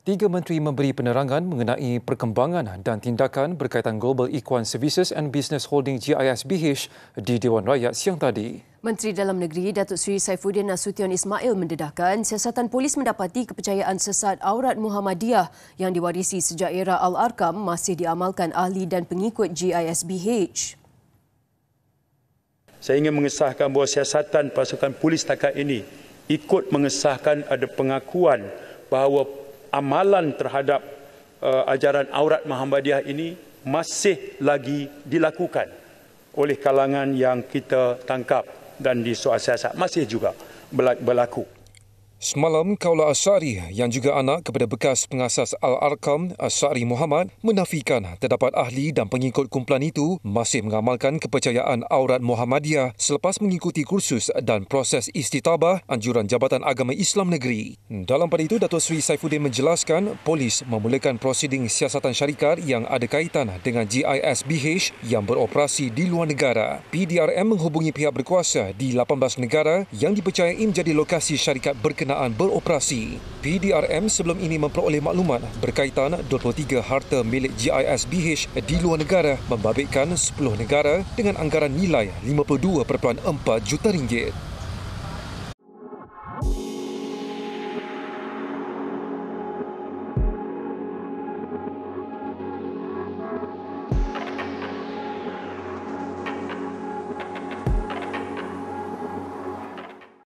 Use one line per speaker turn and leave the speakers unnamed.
Tiga menteri memberi penerangan mengenai perkembangan dan tindakan berkaitan Global Equine Services and Business Holding GISBH di Dewan Rakyat siang tadi.
Menteri Dalam Negeri Datuk Seri Saifuddin Nasution Ismail mendedahkan siasatan polis mendapati kepercayaan sesat aurat Muhammadiyah yang diwarisi sejak era Al-Arkam masih diamalkan ahli dan pengikut GISBH.
Saya ingin mengesahkan bahawa siasatan pasukan polis takat ini ikut mengesahkan ada pengakuan bahawa amalan terhadap uh, ajaran aurat Muhammadiyah ini masih lagi dilakukan oleh kalangan yang kita tangkap dan disuasiasat masih juga berlaku. Semalam,
Kaula Asari yang juga anak kepada bekas pengasas Al-Arkam Asari Muhammad menafikan terdapat ahli dan pengikut kumpulan itu masih mengamalkan kepercayaan aurat Muhammadiyah selepas mengikuti kursus dan proses istitabah anjuran Jabatan Agama Islam Negeri. Dalam pada itu, Dato' Sri Saifuddin menjelaskan polis memulakan prosiding siasatan syarikat yang ada kaitan dengan GISBH yang beroperasi di luar negara. PDRM menghubungi pihak berkuasa di 18 negara yang dipercayai menjadi lokasi syarikat berkenaan berkenaan beroperasi. PDRM sebelum ini memperoleh maklumat berkaitan 23 harta milik GISBH di luar negara membabitkan 10 negara dengan anggaran nilai 52.4 juta ringgit.